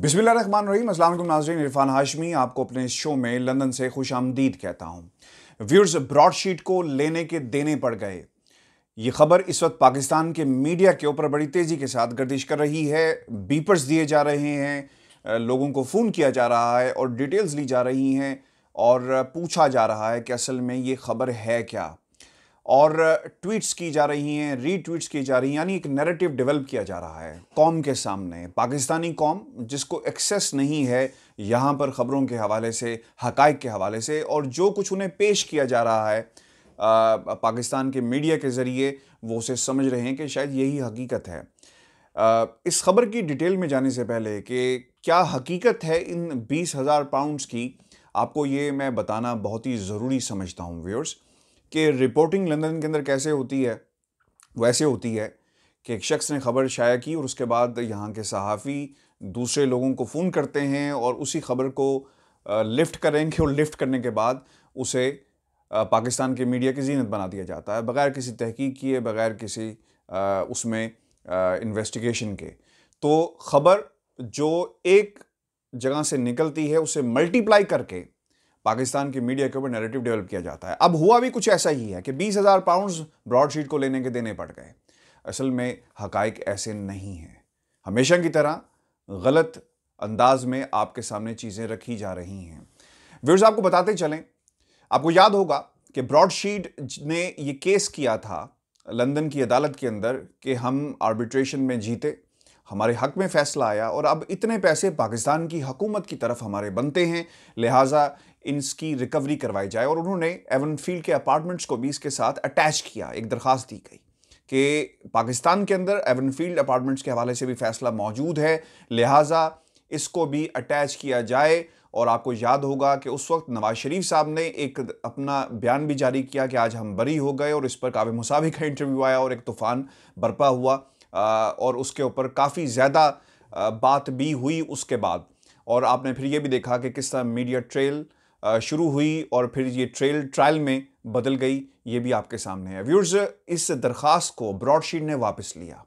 बिस्मिल्लाहमान रहीम अस्सलाम नाजरीन इरफान हाशमी आपको अपने शो में लंदन से खुश आमदीद कहता हूँ व्यूर्स ब्रॉडशीट को लेने के देने पड़ गए ये खबर इस वक्त पाकिस्तान के मीडिया के ऊपर बड़ी तेज़ी के साथ गर्दिश कर रही है बीपर्स दिए जा रहे हैं लोगों को फ़ोन किया जा रहा है और डिटेल्स ली जा रही हैं और पूछा जा रहा है कि असल में ये खबर है क्या और ट्वीट्स की जा रही हैं रीट्वीट्स की जा रही हैं यानी एक नैरेटिव डेवलप किया जा रहा है कॉम के सामने पाकिस्तानी कौम जिसको एक्सेस नहीं है यहाँ पर ख़बरों के हवाले से हकाइक के हवाले से और जो कुछ उन्हें पेश किया जा रहा है आ, पाकिस्तान के मीडिया के ज़रिए वो उसे समझ रहे हैं कि शायद यही हकीकत है आ, इस खबर की डिटेल में जाने से पहले कि क्या हकीकत है इन बीस हज़ार पाउंड्स की आपको ये मैं बताना बहुत ही ज़रूरी समझता हूँ व्यूअर्स कि रिपोर्टिंग लंदन के अंदर कैसे होती है वैसे होती है कि एक शख्स ने खबर शाया की और उसके बाद यहाँ के सहाफ़ी दूसरे लोगों को फ़ोन करते हैं और उसी खबर को लिफ्ट करेंगे और लिफ्ट करने के बाद उसे पाकिस्तान के मीडिया की जीनत बना दिया जाता है बग़ैर किसी तहकीक किए बग़ैर किसी उसमें इन्वेस्टिगेशन के तो ख़बर जो एक जगह से निकलती है उसे मल्टीप्लाई करके पाकिस्तान की मीडिया के ऊपर नैरेटिव डेवलप किया जाता है अब हुआ भी कुछ ऐसा ही है कि बीस हज़ार पाउंड ब्रॉडशीट को लेने के देने पड़ गए असल में हकाइक ऐसे नहीं हैं हमेशा की तरह गलत अंदाज में आपके सामने चीज़ें रखी जा रही हैं व्यवर्स आपको बताते चलें आपको याद होगा कि ब्रॉडशीट ने ये केस किया था लंदन की अदालत के अंदर कि हम आर्बिट्रेशन में जीते हमारे हक में फैसला आया और अब इतने पैसे पाकिस्तान की हकूमत की तरफ हमारे बनते हैं लिहाजा इनकी रिकवरी करवाई जाए और उन्होंने एवनफील्ड के अपार्टमेंट्स को भी इसके साथ अटैच किया एक दरख्वास्त दी गई कि पाकिस्तान के अंदर एवनफील्ड अपार्टमेंट्स के हवाले से भी फैसला मौजूद है लिहाजा इसको भी अटैच किया जाए और आपको याद होगा कि उस वक्त नवाज शरीफ साहब ने एक अपना बयान भी जारी किया कि आज हम बरी हो गए और इस पर काबिल मुसावी का इंटरव्यू आया और एक तूफ़ान बरपा हुआ और उसके ऊपर काफ़ी ज़्यादा बात भी हुई उसके बाद और आपने फिर ये भी देखा कि किस तरह मीडिया ट्रेल शुरू हुई और फिर ये ट्रेल ट्रायल में बदल गई ये भी आपके सामने है व्यूर्स इस दरख्वास्त को ब्रॉडशीट ने वापस लिया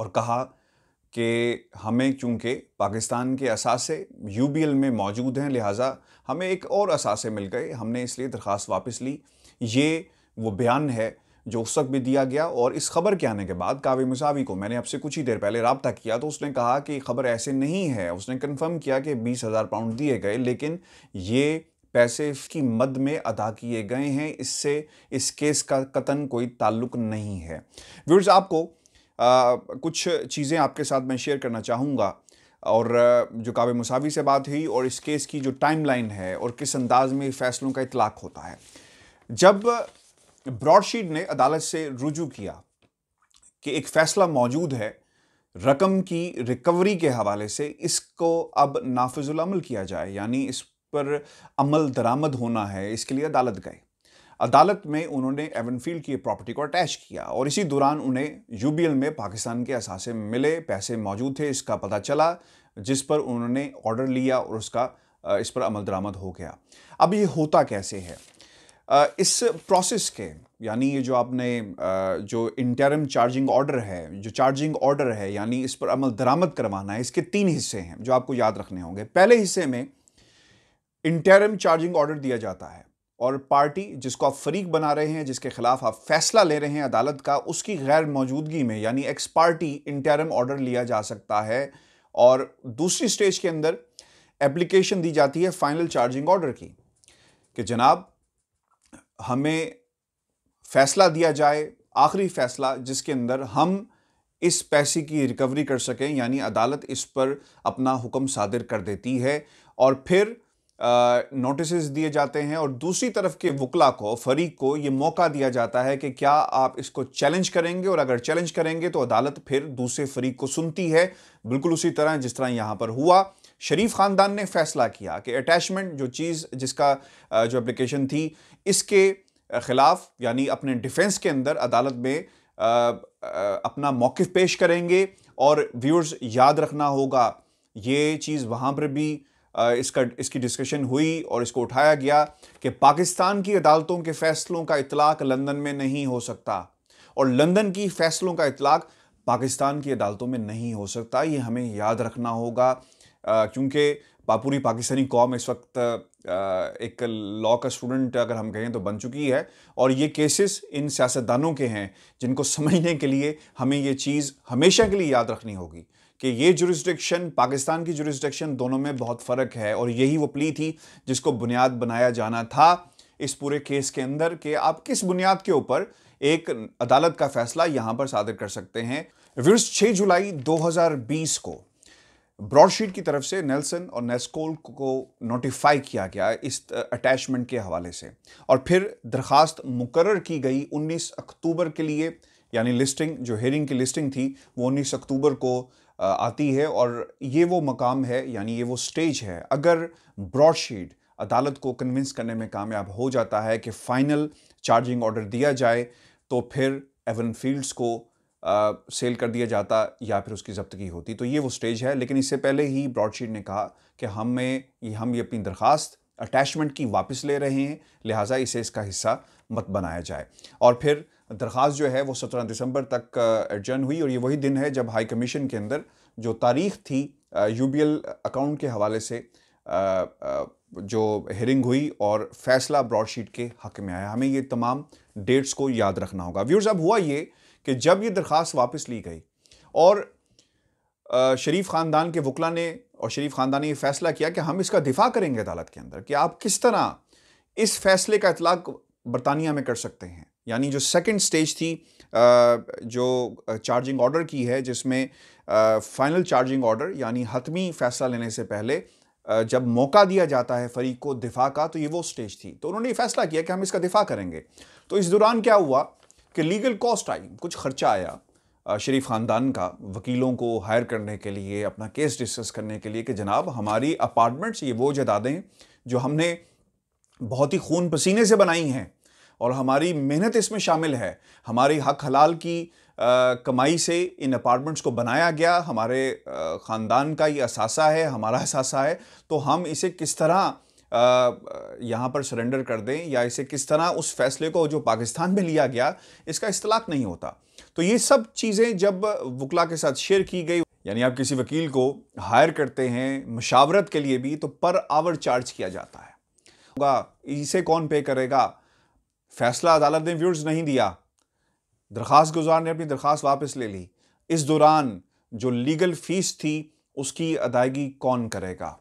और कहा कि हमें चूँकि पाकिस्तान के असासे यू में मौजूद हैं लिहाजा हमें एक और असासे मिल गए हमने इसलिए दरख्वास्त वापस ली ये वो बयान है जो उस वक्त भी दिया गया और इस खबर के आने के बाद कावे मुसावी को मैंने आपसे कुछ ही देर पहले रबता किया तो उसने कहा कि खबर ऐसे नहीं है उसने कन्फर्म किया कि बीस हज़ार पाउंड दिए गए लेकिन ये पैसे की मद में अदा किए गए हैं इससे इस केस का कतन कोई ताल्लुक नहीं है व्यूर्स आपको आ, कुछ चीज़ें आपके साथ मैं शेयर करना चाहूँगा और जो काब मुसावी से बात हुई और इस केस की जो टाइमलाइन है और किस अंदाज में फैसलों का इतलाक होता है जब ब्रॉडशीट ने अदालत से रुजू किया कि एक फैसला मौजूद है रकम की रिकवरी के हवाले से इसको अब नाफिजुलमल किया जाए यानी इस पर अमल दरामद होना है इसके लिए अदालत गए अदालत में उन्होंने एवनफील्ड की प्रॉपर्टी को अटैच किया और इसी दौरान उन्हें यूबीएल में पाकिस्तान के असासे मिले पैसे मौजूद थे इसका पता चला जिस पर उन्होंने ऑर्डर लिया और उसका इस पर अमल दरामद हो गया अब ये होता कैसे है इस प्रोसेस के यानी ये जो आपने जो इंटरम चार्जिंग ऑर्डर है जो चार्जिंग ऑर्डर है यानी इस पर अमल दरामद करवाना है इसके तीन हिस्से हैं जो आपको याद रखने होंगे पहले हिस्से में इंटरम चार्जिंग ऑर्डर दिया जाता है और पार्टी जिसको आप फरीक बना रहे हैं जिसके खिलाफ आप फैसला ले रहे हैं अदालत का उसकी गैर मौजूदगी में यानी एक्स पार्टी इंटरम ऑर्डर लिया जा सकता है और दूसरी स्टेज के अंदर एप्लीकेशन दी जाती है फाइनल चार्जिंग ऑर्डर की कि जनाब हमें फैसला दिया जाए आखिरी फैसला जिसके अंदर हम इस पैसे की रिकवरी कर सकें यानी अदालत इस पर अपना हुक्म सादिर कर देती है और फिर नोटिस दिए जाते हैं और दूसरी तरफ के वकला को फरीक को ये मौका दिया जाता है कि क्या आप इसको चैलेंज करेंगे और अगर चैलेंज करेंगे तो अदालत फिर दूसरे फरीक को सुनती है बिल्कुल उसी तरह जिस तरह यहाँ पर हुआ शरीफ ख़ानदान ने फैसला किया कि अटैचमेंट जो चीज़ जिसका जो एप्लीकेशन थी इसके ख़िलाफ़ यानी अपने डिफेंस के अंदर अदालत में अपना मौक़ पेश करेंगे और व्यूअर्स याद रखना होगा ये चीज़ वहाँ पर भी इसका इसकी डिस्कशन हुई और इसको उठाया गया कि पाकिस्तान की अदालतों के फ़ैसलों का इतलाक़ लंदन में नहीं हो सकता और लंदन की फ़ैसलों का इतलाक़ पाकिस्तान की अदालतों में नहीं हो सकता ये हमें याद रखना होगा क्योंकि पापूरी पाकिस्तानी कौम इस वक्त एक लॉ का स्टूडेंट अगर हम कहें तो बन चुकी है और ये केसेस इन सियासतदानों के हैं जिनको समझने के लिए हमें ये चीज़ हमेशा के लिए याद रखनी होगी कि ये जुरिस्डिक्शन पाकिस्तान की जुरिस्डिक्शन दोनों में बहुत फ़र्क है और यही वो प्ली थी जिसको बुनियाद बनाया जाना था इस पूरे केस के अंदर कि आप किस बुनियाद के ऊपर एक अदालत का फैसला यहाँ पर सादर कर सकते हैं व्यूर्स छः जुलाई दो को ब्रॉडशीट की तरफ से नेल्सन और नेस्कोल को नोटिफाई किया गया इस अटैचमेंट के हवाले से और फिर दरख्वास्त मुकर की गई 19 अक्टूबर के लिए यानी लिस्टिंग जो हेयरिंग की लिस्टिंग थी वो 19 अक्टूबर को आती है और ये वो मकाम है यानी ये वो स्टेज है अगर ब्रॉडशीट अदालत को कन्विंस करने में कामयाब हो जाता है कि फ़ाइनल चार्जिंग ऑर्डर दिया जाए तो फिर एवन फील्ड्स को सेल कर दिया जाता या फिर उसकी जब्तगी होती तो ये वो स्टेज है लेकिन इससे पहले ही ब्रॉडशीट ने कहा कि हमें हम ये अपनी दरख्वास्त अटैचमेंट की वापस ले रहे हैं लिहाजा इसे इसका हिस्सा मत बनाया जाए और फिर दरख्वास्त जो है वो सत्रह दिसंबर तक एडजर्न हुई और ये वही दिन है जब हाई कमीशन के अंदर जो तारीख थी यू बी एल अकाउंट के हवाले से आ, आ, जो हेरिंग हुई और फैसला ब्रॉडशीट के हक में आया हमें ये तमाम डेट्स को याद रखना होगा व्यूर्स अब हुआ ये कि जब ये दरख्वास्त वापस ली गई और शरीफ ख़ानदान के वकला ने और शरीफ ख़ानदान ने यह फैसला किया कि हम इसका दिफा करेंगे अदालत के अंदर कि आप किस तरह इस फैसले का इतलाक बरतानिया में कर सकते हैं यानी जो सेकेंड स्टेज थी जो चार्जिंग ऑर्डर की है जिसमें फाइनल चार्जिंग ऑर्डर यानी हतमी फैसला लेने से पहले जब मौका दिया जाता है फरीक को दिफा का तो ये वो स्टेज थी तो उन्होंने ये फैसला किया कि हम इसका दिफा करेंगे तो इस दौरान क्या हुआ कि लीगल कॉस्ट आई कुछ खर्चा आया शरीफ ख़ानदान का वकीलों को हायर करने के लिए अपना केस डिस्कस करने के लिए कि जनाब हमारी अपार्टमेंट्स ये वो जदादें जो हमने बहुत ही खून पसीने से बनाई हैं और हमारी मेहनत इसमें शामिल है हमारी हक हलाल की आ, कमाई से इन अपार्टमेंट्स को बनाया गया हमारे ख़ानदान का ये असासा है हमारा असासा है तो हम इसे किस तरह यहाँ पर सरेंडर कर दें या इसे किस तरह उस फैसले को जो पाकिस्तान में लिया गया इसका इतलाक नहीं होता तो ये सब चीज़ें जब वकला के साथ शेयर की गई यानी आप किसी वकील को हायर करते हैं मशावरत के लिए भी तो पर आवर चार्ज किया जाता है इसे कौन पे करेगा फैसला अदालत ने व्यूर्स नहीं दिया दरख्वास गुजार ने अपनी दरख्वास्त वापस ले ली इस दौरान जो लीगल फीस थी उसकी अदायगी कौन करेगा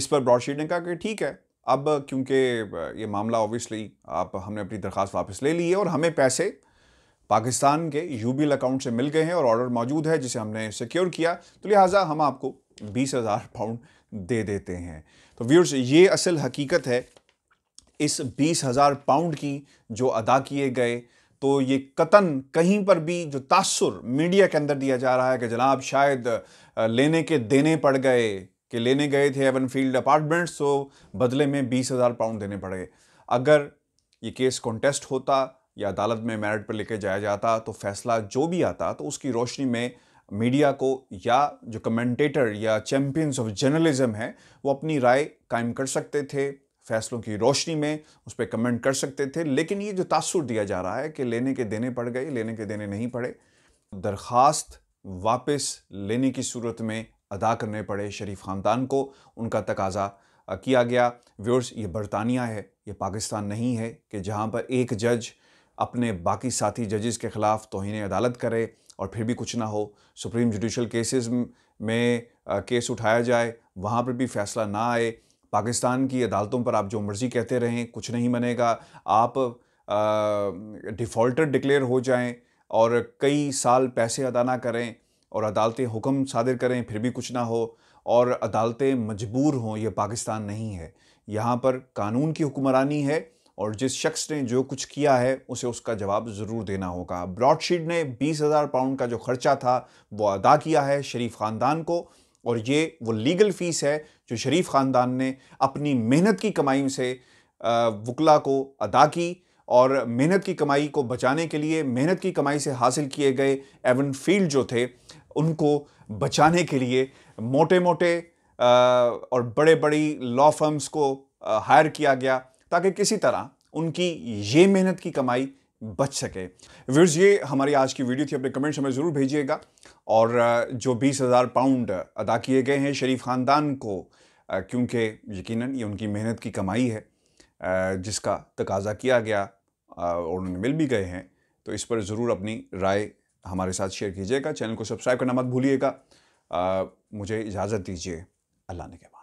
इस पर ब्रॉडशीट ने कहा कि ठीक है अब क्योंकि ये मामला ऑब्वियसली आप हमने अपनी दरख्वास्त वापस ले ली है और हमें पैसे पाकिस्तान के एल अकाउंट से मिल गए हैं और ऑर्डर मौजूद है जिसे हमने सिक्योर किया तो लिहाजा हम आपको बीस हज़ार पाउंड दे देते हैं तो व्यूर्स ये असल हकीकत है इस बीस हज़ार पाउंड की जो अदा किए गए तो ये कतन कहीं पर भी जो तासुर मीडिया के अंदर दिया जा रहा है कि जनाब शायद लेने के देने पड़ गए कि लेने गए थे एवन फील्ड अपार्टमेंट्स तो बदले में बीस हज़ार पाउंड देने पड़े अगर ये केस कॉन्टेस्ट होता या अदालत में मेरिट पर लेके जाया जाता तो फैसला जो भी आता तो उसकी रोशनी में मीडिया को या जो कमेंटेटर या चैम्पियंस ऑफ जर्नलिज्म है वो अपनी राय कायम कर सकते थे फैसलों की रोशनी में उस पर कमेंट कर सकते थे लेकिन ये जो तासुर दिया जा रहा है कि लेने के देने पड़ गए लेने के देने नहीं पड़े तो दरख्वास्त वापस लेने की सूरत में अदा करने पड़े शरीफ ख़ानदान को उनका तकाजा किया गया व्यूर्स ये बरतानिया है ये पाकिस्तान नहीं है कि जहाँ पर एक जज अपने बाकी साथी जजेस के ख़िलाफ़ तोहन अदालत करे और फिर भी कुछ ना हो सुप्रीम जुडिशल केसेस में केस उठाया जाए वहाँ पर भी फ़ैसला ना आए पाकिस्तान की अदालतों पर आप जो मर्ज़ी कहते रहें कुछ नहीं बनेगा आप डिफ़ॉल्टर डिक्लेयर हो जाएं और कई साल पैसे अदा ना करें और अदालतें हुक्म सादिर करें फिर भी कुछ ना हो और अदालतें मजबूर हों यह पाकिस्तान नहीं है यहाँ पर कानून की हुक्मरानी है और जिस शख्स ने जो कुछ किया है उसे उसका जवाब ज़रूर देना होगा ब्रॉडशीट ने बीस हज़ार पाउंड का जो खर्चा था वो अदा किया है शरीफ ख़ानदान को और ये वो लीगल फ़ीस है जो शरीफ ख़ानदान ने अपनी मेहनत की कमाई से वकला को अदा की और मेहनत की कमाई को बचाने के लिए मेहनत की कमाई से हासिल किए गए एवन फील्ड जो थे उनको बचाने के लिए मोटे मोटे और बड़े बड़ी लॉ फर्म्स को हायर किया गया ताकि किसी तरह उनकी ये मेहनत की कमाई बच सके व्यूर्स ये हमारी आज की वीडियो थी अपने कमेंट्स हमें ज़रूर भेजिएगा और जो बीस हज़ार पाउंड अदा किए गए हैं शरीफ ख़ानदान को क्योंकि यकीनन ये उनकी मेहनत की कमाई है जिसका तकाजा किया गया और उन्होंने मिल भी गए हैं तो इस पर ज़रूर अपनी राय हमारे साथ शेयर कीजिएगा चैनल को सब्सक्राइब करना मत भूलिएगा मुझे इजाज़त दीजिए अल्लाह ने के बाद